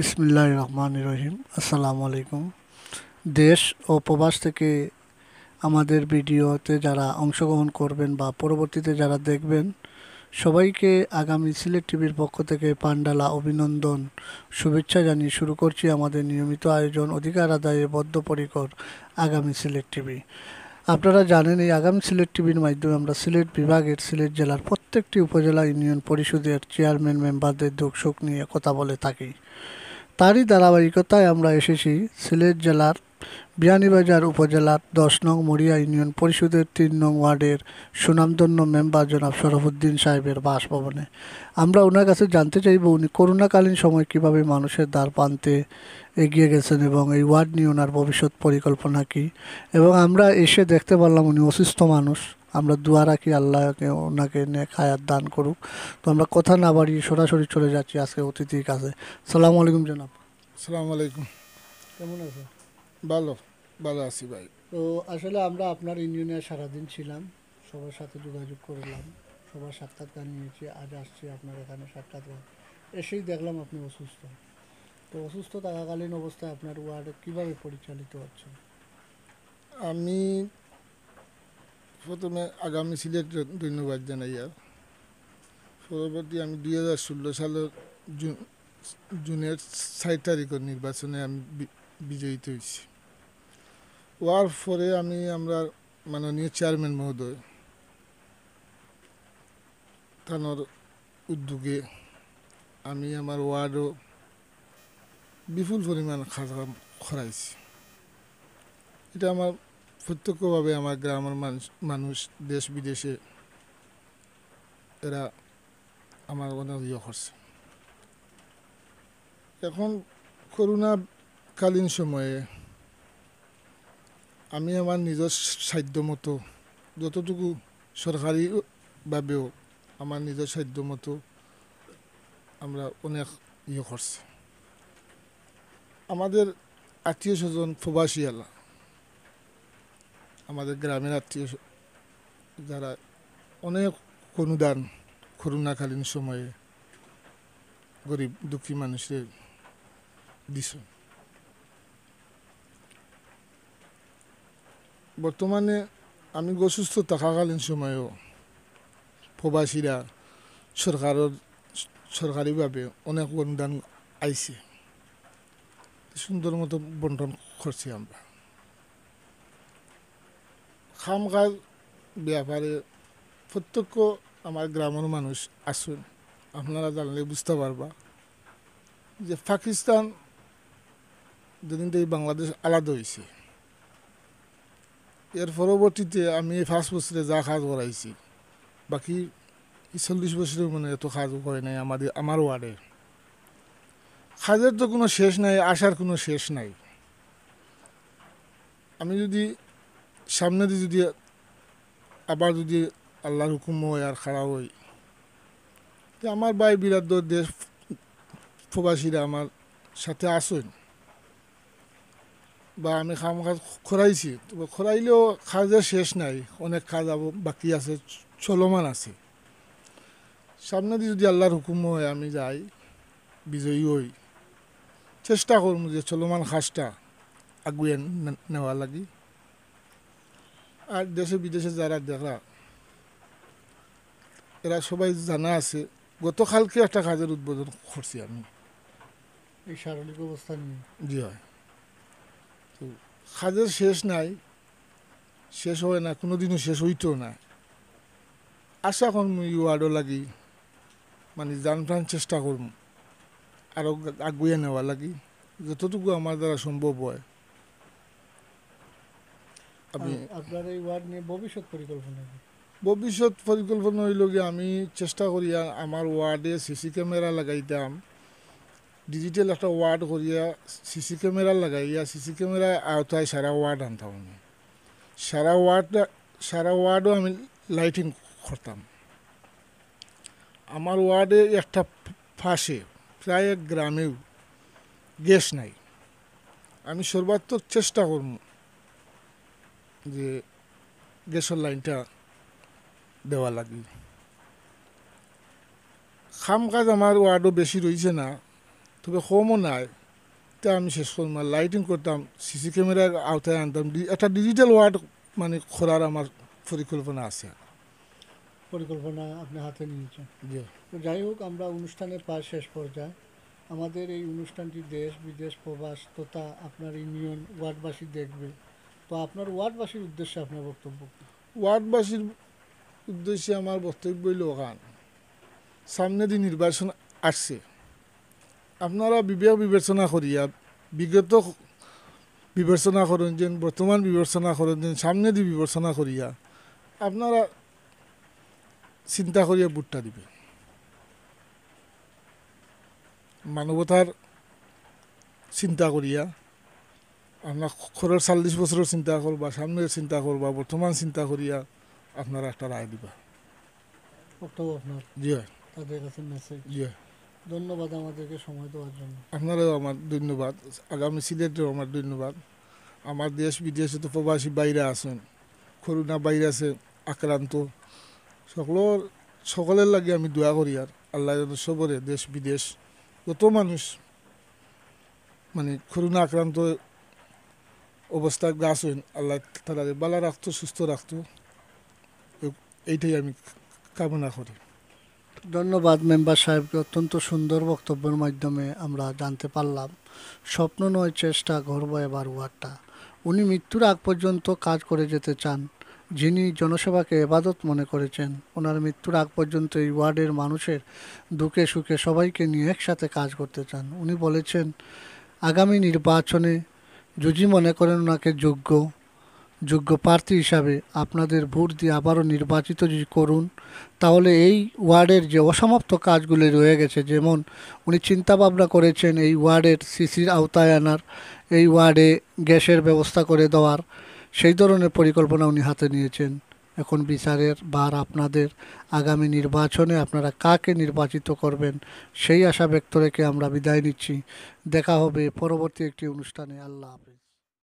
বিসমিল্লাহ রহমান রহিম আসসালামু আলাইকুম দেশ ও প্রবাস থেকে আমাদের ভিডিওতে যারা অংশগ্রহণ করবেন বা পরবর্তীতে যারা দেখবেন সবাইকে আগামী সিলেট টিভির পক্ষ থেকে পান্ডালা অভিনন্দন শুভেচ্ছা জানিয়ে শুরু করছি আমাদের নিয়মিত আয়োজন অধিকার আদায়ে বদ্ধপরিকর আগামী সিলেট টিভি আপনারা জানেন এই আগামী সিলেট টিভির মাধ্যমে আমরা সিলেট বিভাগের সিলেট জেলার প্রত্যেকটি উপজেলা ইউনিয়ন পরিষদের চেয়ারম্যান মেম্বারদের দুঃখ সুখ নিয়ে কথা বলে থাকি তারই ধারাবাহিকতায় আমরা এসেছি সিলেট জেলার বিয়ানীবাজার উপজেলার দশ নং মরিয়া ইউনিয়ন পরিষদের তিন নং ওয়ার্ডের সুনামধন্য মেম্বার জনাব শরফুদ্দিন সাহেবের বাসভবনে আমরা ওনার কাছে জানতে চাইব উনি করোনাকালীন সময় কিভাবে মানুষের দ্বার প্রান্তে এগিয়ে গেছেন এবং এই ওয়ার্ড নিয়ে ওনার ভবিষ্যৎ পরিকল্পনা কী এবং আমরা এসে দেখতে পারলাম উনি অসুস্থ মানুষ আমরা দোয়া রাখি আল্লাহকে ওনাকে নেক হায়াত দান করুক তো আমরা কথা না বাড়িয়ে সরাসরি চলে যাচ্ছি আজকে অতিথির কাছে সালাম আলাইকুম জনাব সালাম আলাইকুম কেমন আছে ভালো ভালো আছি ভাই তো আসলে আমরা আপনার ইউনিয়নে সারাদিন ছিলাম সবার সাথে যোগাযোগ করলাম সবার সাক্ষাৎকার নিয়েছি আজ আসছি আপনার এখানে সাক্ষাৎকার এসেই দেখলাম আপনি অসুস্থ তো অসুস্থ থাকাকালীন অবস্থায় আপনার ওয়ার্ড কীভাবে পরিচালিত হচ্ছে আমি প্রথমে আগামী সিলেট ধন্যবাদ জানাই আর পরবর্তী আমি দুই হাজার ষোলো সালের জুন জুনের ছয় তারিখের নির্বাচনে আমি বিজয়িত হয়েছি ওয়ার ফরে আমি আমরা মাননীয় চেয়ারম্যান মহোদয় থানার উদ্যোগে আমি আমার ওয়ার্ডও বিপুল পরিমাণ খাজা খরাইছি এটা আমার প্রত্যক্ষভাবে আমার গ্রামের মানুষ মানুষ দেশ বিদেশে এরা আমার অনেক ইয়ে করছে এখন কালীন সময়ে আমি আমার নিজের মতো যতটুকু সরকারিভাবেও আমার নিজের মতো আমরা অনেক ইয়ে করছি আমাদের আত্মীয় স্বজন প্রবাসী আমাদের গ্রামের আত্মীয় যারা অনেক অনুদান করোনাকালীন সময়ে গরিব দুঃখী মানুষের দিস বর্তমানে আমি অসুস্থ থাকাকালীন সময়েও প্রবাসীরা সরকারের সরকারিভাবে অনেক অনুদান আইছে সুন্দর মতো বন্টন করছি আমরা কাজ ব্যাপারে প্রত্যক্ষ আমার গ্রামের মানুষ আসুন আপনারা জানলে বুঝতে পারবা যে পাকিস্তান যেদিন থেকে বাংলাদেশ আলাদা হয়েছে এর পরবর্তীতে আমি এই ফার্স্ট বছরে যা কাজ করাইছি বাকি চল্লিশ বছরে মানে এত কাজ করে নাই আমাদের আমার ওয়ার্ডে কাজের তো কোনো শেষ নাই আসার কোনো শেষ নাই আমি যদি সামনে দিয়ে যদি আবার যদি আল্লাহর হুকুম হয় আর খারাপ হয় আমার ভাই বিরাট দেশ প্রবাসীরা আমার সাথে আসেন বা আমি খাম কাজ তবে খোরাইলেও কাজের শেষ নাই অনেক কাজ বাকি আছে চলমান আছে সামনে দিয়ে যদি আল্লাহর হুকুম হয় আমি যাই বিজয়ী হই চেষ্টা করব যে চলমান কাজটা আগুয়ে নেওয়া লাগি আর দেশে বিদেশে যারা দেখা এরা সবাই জানা আছে গতকালকে একটা কাজের উদ্বোধন করছি আমি এই শারীরিক অবস্থা নিয়ে জি হয় তো কাজের শেষ নাই শেষ হয় না কোনোদিনও শেষ হইতেও না আশা করম ইউয়ার্ডও লাগি মানে প্রাণ চেষ্টা করম আরও আগুয়ে নেওয়া লাগি যতটুকু আমার দ্বারা সম্ভব হয় হ্যাঁ, আপনার এই ওয়ার্ড নিয়ে ভবিষ্যৎ পরিকল্পনা ভবিষ্যৎ পরিকল্পনা হইল গিয়ে আমি চেষ্টা করি আমার ওয়ার্ডে সিসি ক্যামেরা লাগাইতাম ডিজিটাল একটা ওয়ার্ড করিয়া সিসি ক্যামেরা লাগাইয়া সিসি ক্যামেরা আওতায় সারা ওয়ার্ড আনতাম আমি সারা ওয়ার্ডটা সারা ওয়ার্ডও আমি লাইটিং করতাম আমার ওয়ার্ডে একটা ফাঁসে প্রায় গ্রামেও গ্যাস নাই আমি সর্বাত্মক চেষ্টা করবো যে গ্যাসের লাইনটা দেওয়া লাগবে খাম কাজ আমার ওয়ার্ডও বেশি রয়েছে না তবে কমও নাই তা আমি শেষ করলাম লাইটিং করতাম সিসি ক্যামেরার আওতায় আনতাম একটা ডিজিটাল ওয়ার্ড মানে খোলার আমার পরিকল্পনা আছে পরিকল্পনা আপনি হাতে নিয়েছেন জি যাই হোক আমরা অনুষ্ঠানের পাশ শেষ পর্যায়ে আমাদের এই অনুষ্ঠানটি দেশ বিদেশ প্রবাস তথা আপনার ইউনিয়ন ওয়ার্ডবাসী দেখবে তো আপনার ওয়ার্ডবাসীর উদ্দেশ্যে আপনার বক্তব্য ওয়ার্ডবাসীর উদ্দেশ্যে আমার বক্তব্য হইল ওখান সামনে যে নির্বাচন আসছে আপনারা বিবেক বিবেচনা করিয়া বিগত বিবেচনা করেন যেন বর্তমান বিবেচনা করেন যেন সামনে দিয়ে বিবেচনা করিয়া আপনারা চিন্তা করিয়া বুটটা দিবে মানবতার চিন্তা করিয়া আপনার খরের চাল্লিশ বছরের চিন্তা করবা সামনের চিন্তা করবা বর্তমান চিন্তা করিয়া আপনারা একটা রায় দিবা ধন্যবাদ আমাদেরকে সময় দেওয়ার জন্য আপনারাও আমার ধন্যবাদ আগামী সিলেটেও আমার ধন্যবাদ আমার দেশ বিদেশে তো প্রবাসী বাইরে আছেন করোনা ভাইরাসে আক্রান্ত সকল সকলের লাগে আমি দোয়া করি আর আল্লাহ যেন সবরে দেশ বিদেশ যত মানুষ মানে করোনা আক্রান্ত অবস্থা গাছ হইন আল্লাহ তাদের বালা রাখতো সুস্থ রাখতো এইটাই আমি কামনা করি ধন্যবাদ মেম্বার সাহেবকে অত্যন্ত সুন্দর বক্তব্যের মাধ্যমে আমরা জানতে পারলাম স্বপ্ন নয় চেষ্টা গর্ব এবার ওয়ারটা উনি মৃত্যুর আগ পর্যন্ত কাজ করে যেতে চান যিনি জনসেবাকে এবাদত মনে করেছেন ওনার মৃত্যুর আগ পর্যন্ত এই ওয়ার্ডের মানুষের দুঃখে সুখে সবাইকে নিয়ে একসাথে কাজ করতে চান উনি বলেছেন আগামী নির্বাচনে যদি মনে করেন ওনাকে যোগ্য যোগ্য প্রার্থী হিসাবে আপনাদের ভোট দিয়ে আবারও নির্বাচিত যদি করুন তাহলে এই ওয়ার্ডের যে অসমাপ্ত কাজগুলি রয়ে গেছে যেমন উনি চিন্তাভাবনা করেছেন এই ওয়ার্ডের সিসির আওতায় আনার এই ওয়ার্ডে গ্যাসের ব্যবস্থা করে দেওয়ার সেই ধরনের পরিকল্পনা উনি হাতে নিয়েছেন এখন বিচারের বার আপনাদের আগামী নির্বাচনে আপনারা কাকে নির্বাচিত করবেন সেই আশা ব্যক্ত রেখে আমরা বিদায় নিচ্ছি দেখা হবে পরবর্তী একটি অনুষ্ঠানে আল্লাহ হাফিজ